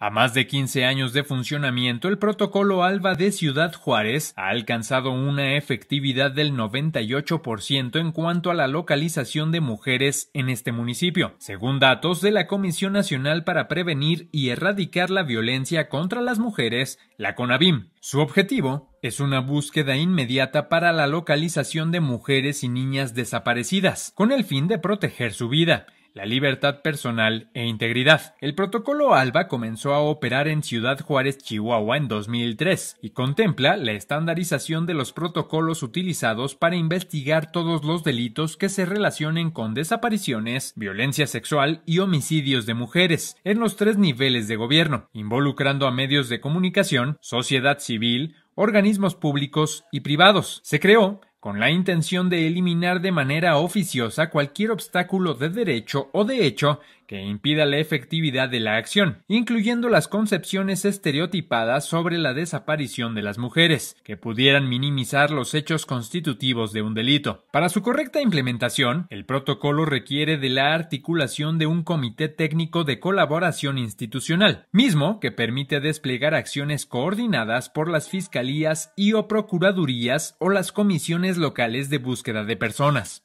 A más de 15 años de funcionamiento, el protocolo ALBA de Ciudad Juárez ha alcanzado una efectividad del 98% en cuanto a la localización de mujeres en este municipio, según datos de la Comisión Nacional para Prevenir y Erradicar la Violencia contra las Mujeres, la CONAVIM. Su objetivo es una búsqueda inmediata para la localización de mujeres y niñas desaparecidas, con el fin de proteger su vida la libertad personal e integridad. El protocolo ALBA comenzó a operar en Ciudad Juárez, Chihuahua en 2003 y contempla la estandarización de los protocolos utilizados para investigar todos los delitos que se relacionen con desapariciones, violencia sexual y homicidios de mujeres en los tres niveles de gobierno, involucrando a medios de comunicación, sociedad civil, organismos públicos y privados. Se creó con la intención de eliminar de manera oficiosa cualquier obstáculo de derecho o de hecho que impida la efectividad de la acción, incluyendo las concepciones estereotipadas sobre la desaparición de las mujeres, que pudieran minimizar los hechos constitutivos de un delito. Para su correcta implementación, el protocolo requiere de la articulación de un comité técnico de colaboración institucional, mismo que permite desplegar acciones coordinadas por las fiscalías y o procuradurías o las comisiones locales de búsqueda de personas.